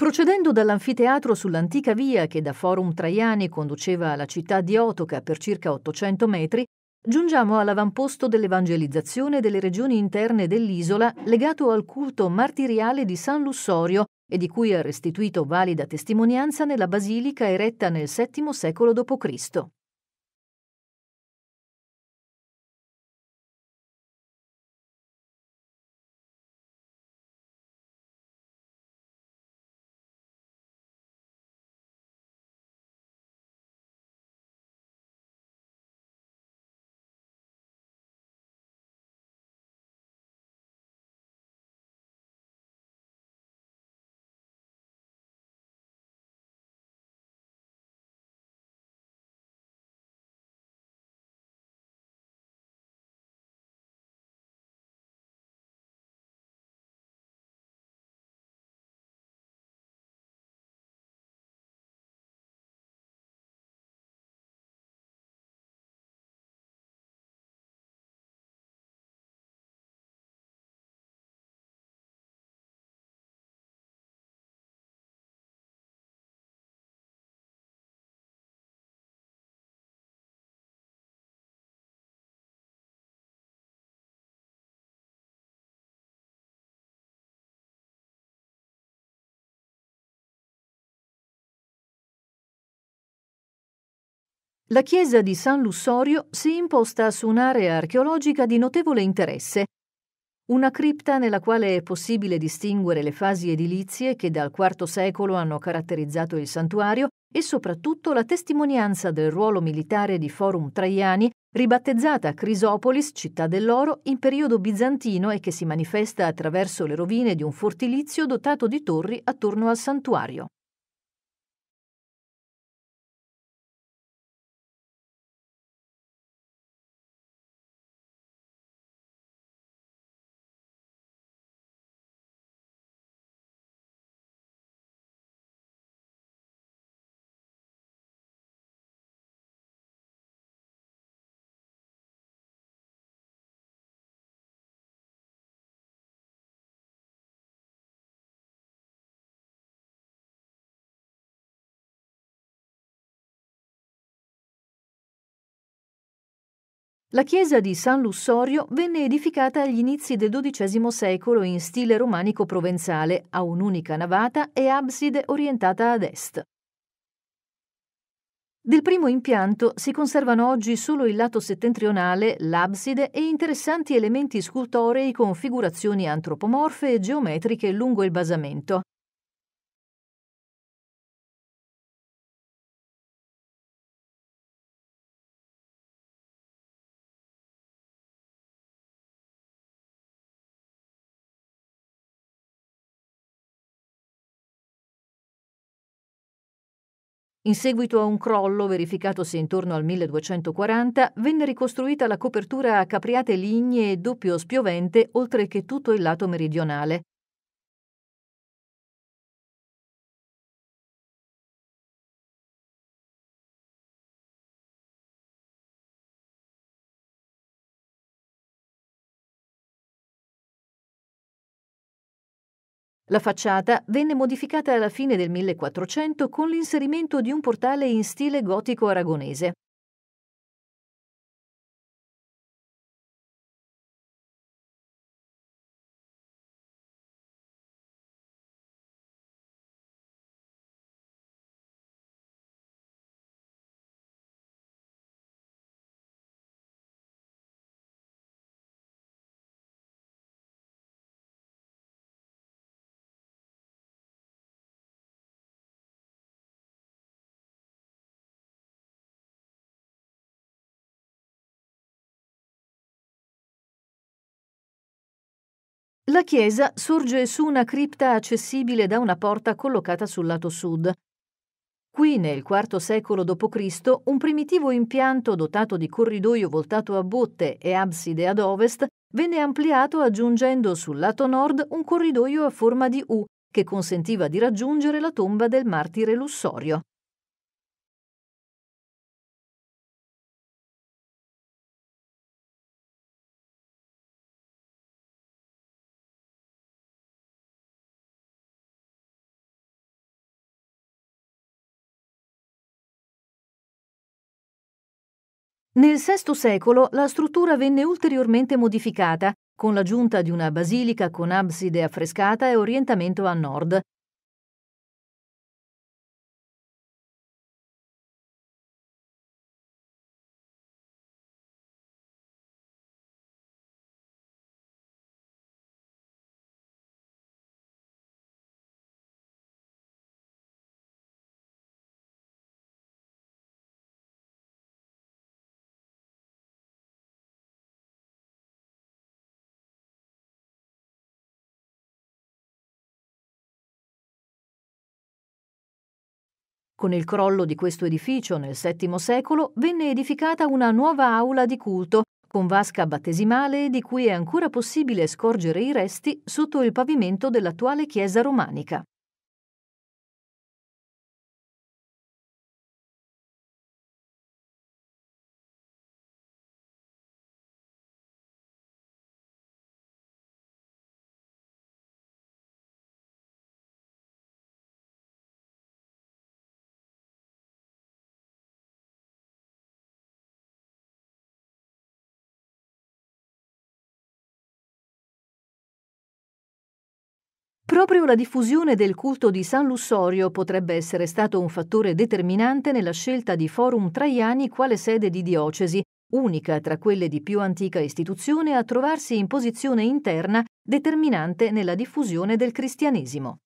Procedendo dall'anfiteatro sull'antica via che da Forum Traiani conduceva alla città di Otoca per circa 800 metri, giungiamo all'avamposto dell'evangelizzazione delle regioni interne dell'isola legato al culto martiriale di San Lussorio e di cui ha restituito valida testimonianza nella basilica eretta nel VII secolo d.C. la chiesa di San Lussorio si imposta su un'area archeologica di notevole interesse, una cripta nella quale è possibile distinguere le fasi edilizie che dal IV secolo hanno caratterizzato il santuario e soprattutto la testimonianza del ruolo militare di Forum Traiani, ribattezzata Crisopolis, città dell'oro, in periodo bizantino e che si manifesta attraverso le rovine di un fortilizio dotato di torri attorno al santuario. La chiesa di San Lussorio venne edificata agli inizi del XII secolo in stile romanico provenzale, a un'unica navata e abside orientata ad est. Del primo impianto si conservano oggi solo il lato settentrionale, l'abside e interessanti elementi scultorei con figurazioni antropomorfe e geometriche lungo il basamento. In seguito a un crollo verificatosi intorno al 1240, venne ricostruita la copertura a capriate lignee e doppio spiovente oltre che tutto il lato meridionale, La facciata venne modificata alla fine del 1400 con l'inserimento di un portale in stile gotico aragonese. La chiesa sorge su una cripta accessibile da una porta collocata sul lato sud. Qui, nel IV secolo d.C., un primitivo impianto dotato di corridoio voltato a botte e abside ad ovest venne ampliato aggiungendo sul lato nord un corridoio a forma di U che consentiva di raggiungere la tomba del martire Lussorio. Nel VI secolo la struttura venne ulteriormente modificata, con l'aggiunta di una basilica con abside affrescata e orientamento a nord, Con il crollo di questo edificio nel VII secolo venne edificata una nuova aula di culto con vasca battesimale di cui è ancora possibile scorgere i resti sotto il pavimento dell'attuale chiesa romanica. Proprio la diffusione del culto di San Lussorio potrebbe essere stato un fattore determinante nella scelta di Forum Traiani quale sede di diocesi, unica tra quelle di più antica istituzione a trovarsi in posizione interna determinante nella diffusione del cristianesimo.